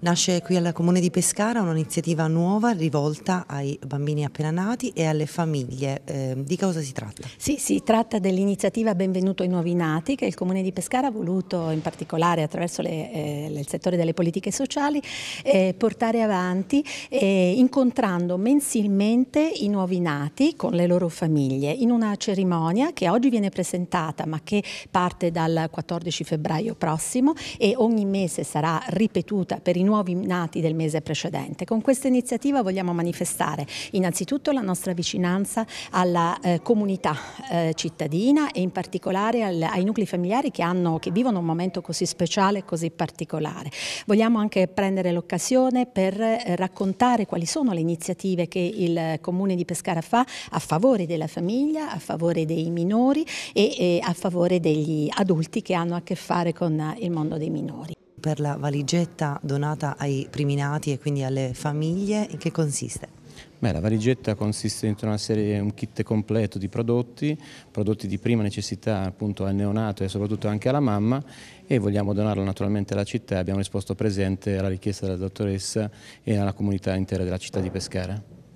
Nasce qui al Comune di Pescara un'iniziativa nuova rivolta ai bambini appena nati e alle famiglie. Eh, di cosa si tratta? Sì, si tratta dell'iniziativa Benvenuto ai Nuovi Nati che il Comune di Pescara ha voluto in particolare attraverso le, eh, il settore delle politiche sociali eh, portare avanti eh, incontrando mensilmente i nuovi nati con le loro famiglie in una cerimonia che oggi viene presentata ma che parte dal 14 febbraio prossimo e ogni mese sarà ripetuta per i nuovi nati del mese precedente. Con questa iniziativa vogliamo manifestare innanzitutto la nostra vicinanza alla eh, comunità eh, cittadina e in particolare al, ai nuclei familiari che, hanno, che, vivono un momento così speciale e così particolare. Vogliamo anche prendere l'occasione per eh, raccontare quali sono le iniziative che il Comune di Pescara fa a favore della famiglia, a favore dei minori e, e eh, a favore degli adulti che hanno a che fare con il mondo dei minori per la valigetta donata ai primi nati e quindi alle famiglie, in che consiste? Beh, la valigetta consiste in una serie, un kit completo di prodotti, prodotti di prima necessità appunto al neonato e soprattutto anche alla mamma e vogliamo donarlo naturalmente alla città, abbiamo risposto presente alla richiesta della dottoressa e alla comunità intera della città di Pescara.